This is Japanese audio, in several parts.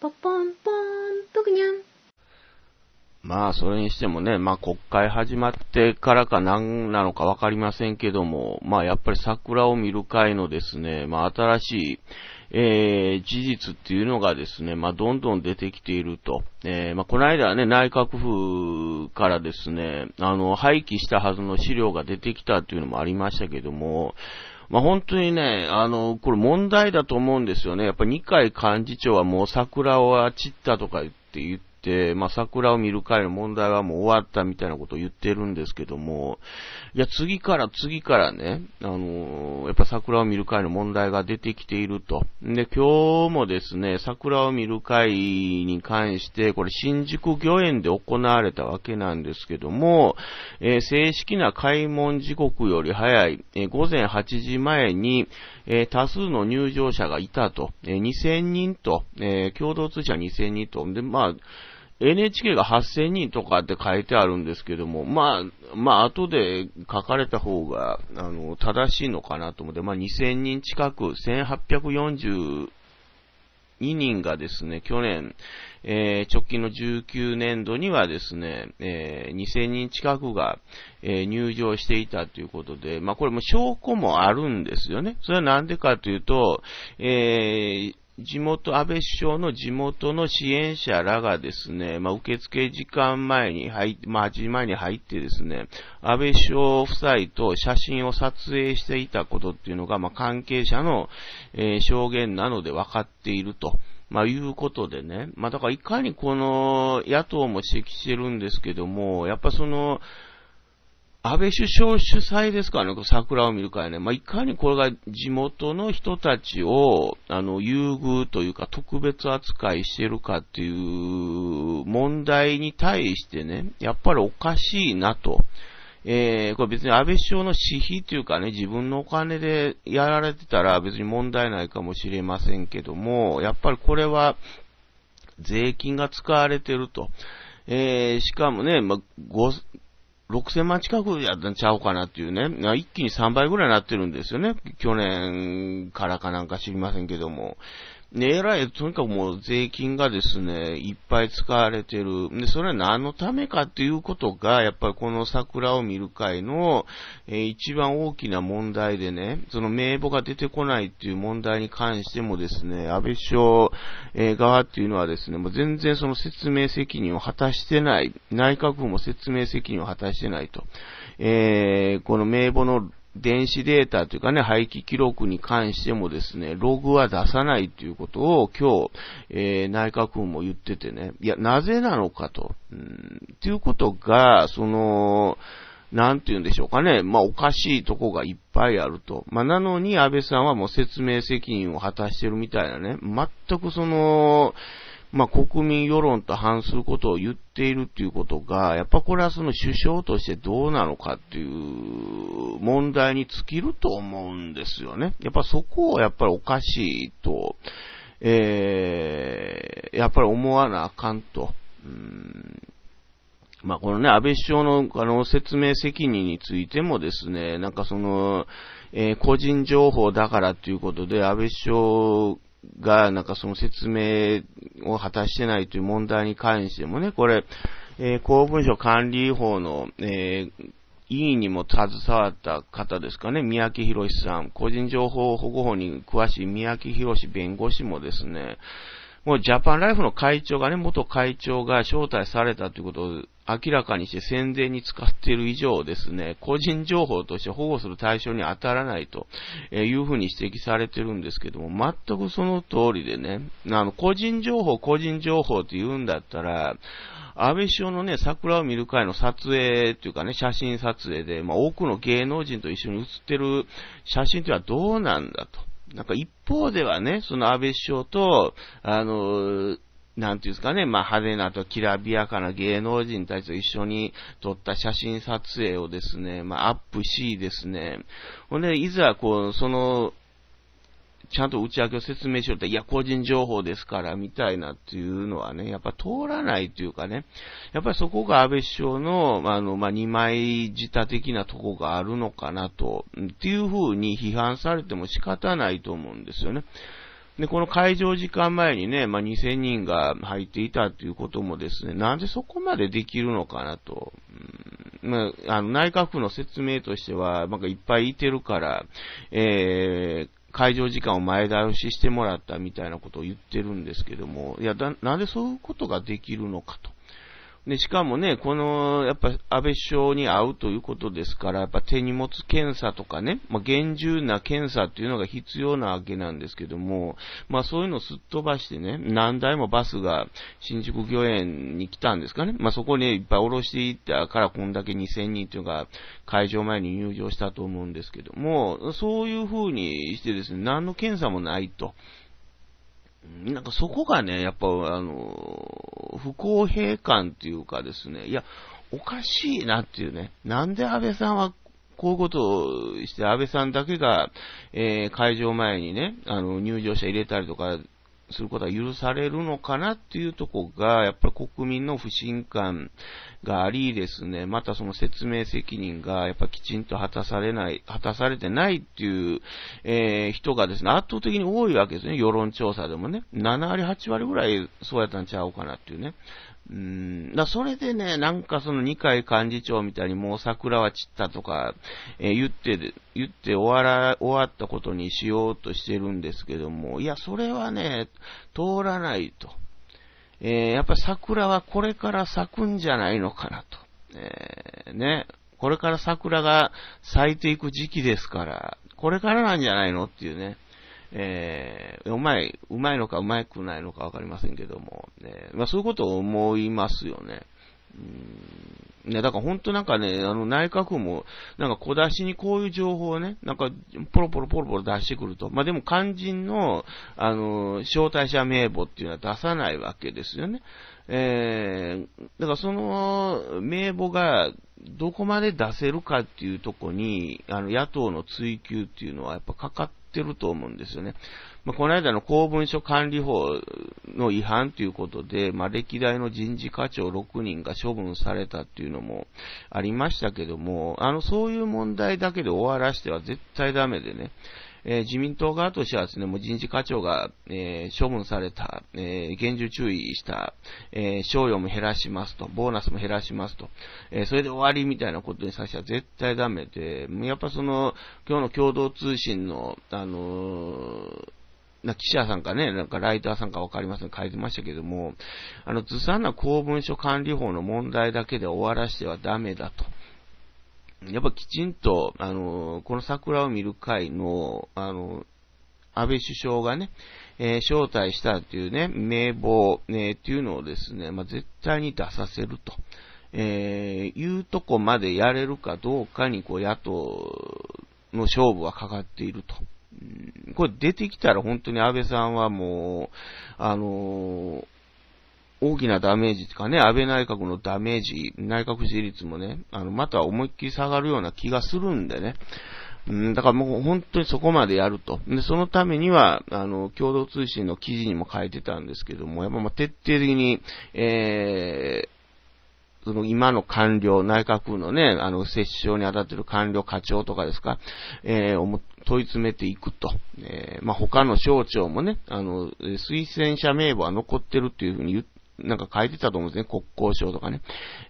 ポポンポン、ぷくニャン。まあ、それにしてもね、まあ、国会始まってからか何なのかわかりませんけども、まあ、やっぱり桜を見る会のですね、まあ、新しい、えー、事実っていうのがですね、まあ、どんどん出てきていると。えー、まあ、この間はね、内閣府からですね、あの、廃棄したはずの資料が出てきたっていうのもありましたけども、まあ、本当にね、あの、これ問題だと思うんですよね。やっぱり二階幹事長はもう桜は散ったとか言って言ってて、まあ、桜を見る会の問題はもう終わったみたいなことを言ってるんですけども、いや、次から次からね、あのー、やっぱ桜を見る会の問題が出てきていると。で、今日もですね、桜を見る会に関して、これ新宿御苑で行われたわけなんですけども、えー、正式な開門時刻より早い、えー、午前8時前に、え多数の入場者がいたと、え2000人と、え共同通信は2000人と、で、まあ、NHK が8000人とかって書いてあるんですけども、まあ、まあ、後で書かれた方が、あの、正しいのかなと思って、まあ、2000人近く、1842人がですね、去年、えー、直近の19年度にはですね、えー、2000人近くが、えー、入場していたということで、まあ、これも証拠もあるんですよね。それはなんでかというと、えー地元、安倍首相の地元の支援者らがですね、まあ、受付時間前に入って、まあ、8時前に入ってですね、安倍首相夫妻と写真を撮影していたことっていうのが、まあ、関係者の、えー、証言なので分かっていると。まあ、いうことでね。まあ、だからいかにこの野党も指摘してるんですけども、やっぱその、安倍首相主催ですからね、桜を見る会ね。まあ、いかにこれが地元の人たちを、あの、優遇というか特別扱いしてるかっていう問題に対してね、やっぱりおかしいなと。えー、これ別に安倍首相の私費というかね、自分のお金でやられてたら別に問題ないかもしれませんけども、やっぱりこれは税金が使われてると。えー、しかもね、まあ、6000万近くやったんちゃうかなっていうね、一気に3倍ぐらいになってるんですよね。去年からかなんか知りませんけども。ねえらい、とにかくもう税金がですね、いっぱい使われてる。で、それは何のためかっていうことが、やっぱりこの桜を見る会の、えー、一番大きな問題でね、その名簿が出てこないっていう問題に関してもですね、安倍首相、えー、側っていうのはですね、もう全然その説明責任を果たしてない、内閣府も説明責任を果たしてないと。えー、この名簿の電子データというかね、廃棄記録に関してもですね、ログは出さないということを今日、えー、内閣府も言っててね、いや、なぜなのかと、うん、いうことが、その、なんて言うんでしょうかね。まあ、おかしいとこがいっぱいあると。まあ、なのに安倍さんはもう説明責任を果たしてるみたいなね。全くその、まあ、国民世論と反することを言っているということが、やっぱこれはその首相としてどうなのかっていう問題に尽きると思うんですよね。やっぱそこをやっぱりおかしいと、えー、やっぱり思わなあかんと。うんまあ、このね、安倍首相のあの説明責任についてもですね、なんかその、えー、個人情報だからということで、安倍首相が、なんかその説明を果たしてないという問題に関してもね、これ、えー、公文書管理法の、えー、委員にも携わった方ですかね、三宅博さん、個人情報保護法に詳しい三宅博弁護士もですね、もうジャパンライフの会長がね、元会長が招待されたということを明らかにして宣伝に使っている以上ですね、個人情報として保護する対象に当たらないというふうに指摘されてるんですけども、全くその通りでね、あの、個人情報、個人情報って言うんだったら、安倍首相のね、桜を見る会の撮影というかね、写真撮影で、まあ、多くの芸能人と一緒に写ってる写真というのはどうなんだと。なんか一方ではね、その安倍首相と、あの、なんていうんですかね、まあ派手なときらびやかな芸能人たちと一緒に撮った写真撮影をですね、まあアップしですね、ほんで、いざこう、そのちゃんと打ち明けを説明しようって、いや、個人情報ですから、みたいなっていうのはね、やっぱ通らないというかね、やっぱりそこが安倍首相の、あの、まあ、二枚舌的なとこがあるのかなと、っていうふうに批判されても仕方ないと思うんですよね。で、この会場時間前にね、まあ、2000人が入っていたということもですね、なんでそこまでできるのかなと。うん、まあ、あの内閣府の説明としては、なんかいっぱいいてるから、えー会場時間を前倒ししてもらったみたいなことを言ってるんですけども、いや、なんでそういうことができるのかと。で、しかもね、この、やっぱ安倍首相に会うということですから、やっぱ手荷物検査とかね、まあ、厳重な検査っていうのが必要なわけなんですけども、まあそういうのをすっ飛ばしてね、何台もバスが新宿御苑に来たんですかね、まあそこにいっぱい降ろしていったから、こんだけ2000人というか、会場前に入場したと思うんですけども、そういう風にしてですね、何の検査もないと。なんかそこがね、やっぱ、あの不公平感っていうかですね、いや、おかしいなっていうね、なんで安倍さんはこういうことをして、安倍さんだけが、えー、会場前にね、あの、入場者入れたりとか、することは許されるのかなっていうとこが、やっぱり国民の不信感がありですね、またその説明責任がやっぱきちんと果たされない、果たされてないっていう、えー、人がですね、圧倒的に多いわけですね、世論調査でもね。7割、8割ぐらいそうやったんちゃうかなっていうね。うん、だそれでね、なんかその二階幹事長みたいにもう桜は散ったとか、えー、言って、言って終わら、終わったことにしようとしてるんですけども、いや、それはね、通らないと。えー、やっぱ桜はこれから咲くんじゃないのかなと。えー、ね、これから桜が咲いていく時期ですから、これからなんじゃないのっていうね。えー、うまい、うまいのかうまくないのかわかりませんけども、ね、まあそういうことを思いますよね。うん。ね、だから本当なんかね、あの内閣府も、なんか小出しにこういう情報をね、なんかポロポロポロポロ出してくると。まあでも肝心の、あの、招待者名簿っていうのは出さないわけですよね。えー、だからその名簿がどこまで出せるかっていうとこに、あの野党の追及っていうのはやっぱかかってってると思うんですよね。まあ、この間の公文書管理法の違反ということで、まあ、歴代の人事課長6人が処分されたっていうのもありましたけども、あの、そういう問題だけで終わらしては絶対ダメでね、えー、自民党側としてはですね、もう人事課長が、えー、処分された、えー、厳重注意した、え賞与も減らしますと、ボーナスも減らしますと、えそれで終わりみたいなことにさせたら絶対ダメで、やっぱその、今日の共同通信の、あのな記者さんかね、なんかライターさんかわかりません、書いてましたけども、あの、ずさんな公文書管理法の問題だけで終わらしてはダメだと。やっぱきちんと、あの、この桜を見る会の、あの、安倍首相がね、えー、招待したっていうね、名簿、ね、っていうのをですね、まあ、絶対に出させると、えー、いうとこまでやれるかどうかに、こう、野党の勝負はかかっていると。これ出てきたら本当に安倍さんはもう、あの大きなダメージとかね、安倍内閣のダメージ、内閣支持率もね、あの、また思いっきり下がるような気がするんでね。うん、だからもう本当にそこまでやると。で、そのためには、あの、共同通信の記事にも書いてたんですけども、やっぱま徹底的に、えー、その今の官僚、内閣府のね、あの、接種に当たってる官僚課長とかですか、えー、問い詰めていくと。えー、まあ、他の省庁もね、あの、推薦者名簿は残ってるっていうふうに言なんか書いてたと思うんですね。国交省とかね。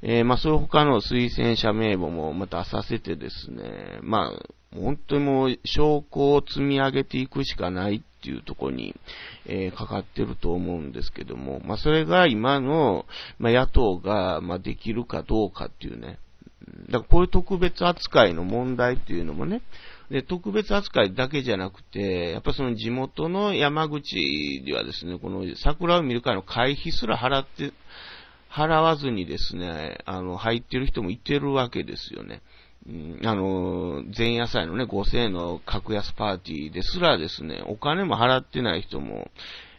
えー、まあ、そう他の推薦者名簿もまた出させてですね、まあ、本当にもう証拠を積み上げていくしかないっていうところに、えー、かかってると思うんですけども、まあ、それが今の、まあ、野党が、まあ、できるかどうかっていうね。だからこういう特別扱いの問題っていうのもね、で、特別扱いだけじゃなくて、やっぱその地元の山口ではですね、この桜を見る会の会費すら払って、払わずにですね、あの、入ってる人もいてるわけですよね。うん、あの、前夜祭のね、5000円の格安パーティーですらですね、お金も払ってない人も、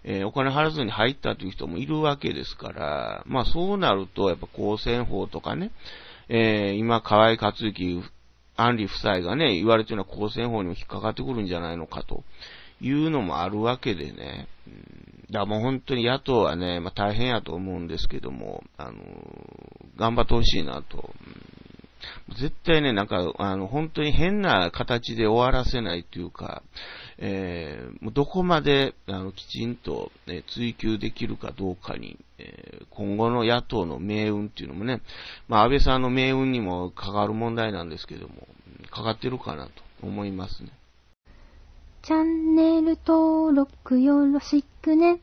えー、お金払わずに入ったという人もいるわけですから、まあそうなると、やっぱ公選法とかね、えー、今、河合克行アンリ夫妻がね、言われてるのは公選法にも引っかかってくるんじゃないのかというのもあるわけでね。だからもう本当に野党はね、まあ、大変やと思うんですけども、あの、頑張ってほしいなと。絶対ね、なんか、あの、本当に変な形で終わらせないというか、えー、どこまであのきちんと、ね、追求できるかどうかに、えー、今後の野党の命運っていうのもね、まあ、安倍さんの命運にも関わる問題なんですけども、かかってるかなと思いますね。チャンネル登録よろしくね。